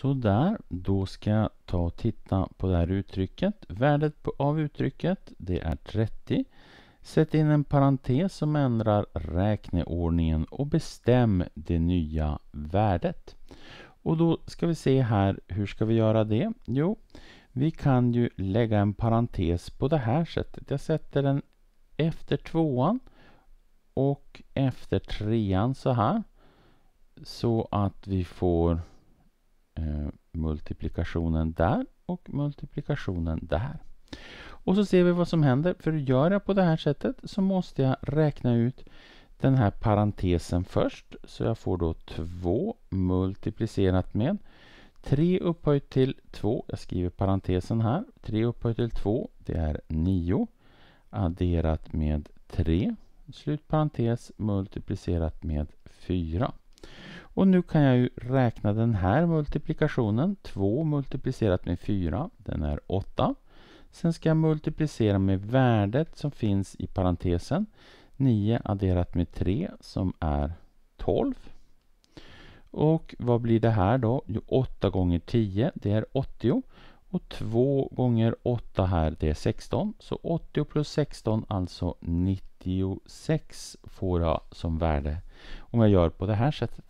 Sådär, då ska jag ta och titta på det här uttrycket. Värdet på, av uttrycket, det är 30. Sätt in en parentes som ändrar räkneordningen och bestäm det nya värdet. Och då ska vi se här, hur ska vi göra det? Jo, vi kan ju lägga en parentes på det här sättet. Jag sätter den efter tvåan och efter trean så här. Så att vi får multiplikationen där och multiplikationen där. Och så ser vi vad som händer. För att göra på det här sättet så måste jag räkna ut den här parentesen först. Så jag får då 2 multiplicerat med 3 upphöjt till 2. Jag skriver parentesen här. 3 upphöjt till 2, det är 9. Adderat med 3. Slutparentes multiplicerat med 4. Och nu kan jag ju räkna den här multiplikationen. 2 multiplicerat med 4, den är 8. Sen ska jag multiplicera med värdet som finns i parentesen. 9 adderat med 3 som är 12. Och vad blir det här då? Jo, 8 gånger 10, det är 80. Och 2 gånger 8 här, det är 16. Så 80 plus 16, alltså 96 får jag som värde om jag gör på det här sättet.